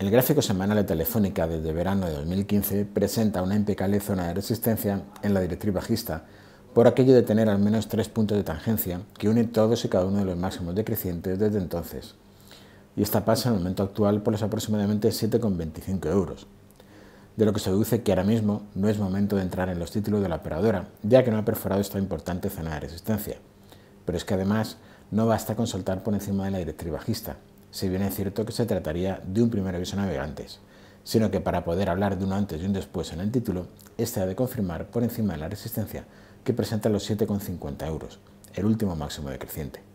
El gráfico semanal de Telefónica desde verano de 2015 presenta una impecable zona de resistencia en la directriz bajista, por aquello de tener al menos tres puntos de tangencia que unen todos y cada uno de los máximos decrecientes desde entonces. Y esta pasa en el momento actual por los aproximadamente 7,25 euros. De lo que se deduce que ahora mismo no es momento de entrar en los títulos de la operadora, ya que no ha perforado esta importante zona de resistencia. Pero es que además no basta con saltar por encima de la directriz bajista, si bien es cierto que se trataría de un primer aviso navegantes, sino que para poder hablar de un antes y un después en el título, este ha de confirmar por encima de la resistencia que presenta los 7,50 euros, el último máximo decreciente.